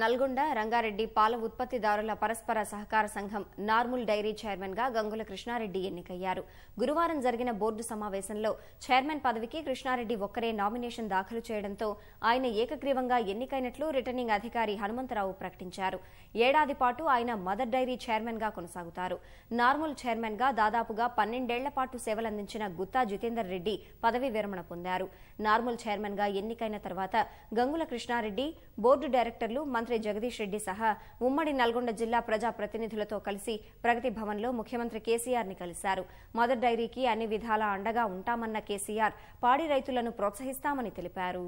నల్గొండ రంగారెడ్డి పాల ఉత్పత్తిదారుల పరస్పర సహకార సంఘం నార్మల్ డైరీ చైర్మన్ గా గంగుల కృష్ణారెడ్డి ఎన్నికయ్యారు గురువారం జరిగిన బోర్డు సమావేశంలో చైర్మన్ పదవికి కృష్ణారెడ్డి ఒక్కరే నామినేషన్ దాఖలు చేయడంతో ఆయన ఏకగ్రీవంగా ఎన్నికైనట్లు రిటర్నింగ్ అధికారి హనుమంతరావు ప్రకటించారు ఏడాది పాటు ఆయన మదర్ డైరీ చైర్మన్ గా కొనసాగుతారు నార్మల్ చైర్మన్ గా దాదాపుగా పన్నెండేళ్ల పాటు సేవలందించిన గుత్తా జితేందర్ రెడ్డి పదవి విరమణ పొందారు నార్మల్ చైర్మన్ గా ఎన్నికైన తర్వాత గంగుల కృష్ణారెడ్డి బోర్డు డైరెక్టర్లు మంత్రి జగదీష్ రెడ్డి సహా ఉమ్మడి నల్గొండ జిల్లా ప్రజా ప్రతినిధులతో కలిసి ప్రగతి భవన్లో ముఖ్యమంత్రి కేసీఆర్ ని కలిశారు మదర్ డైరీకి అన్ని విధాలా అండగా ఉంటామన్న కేసీఆర్ పాడి రైతులను ప్రోత్సహిస్తామని తెలిపారు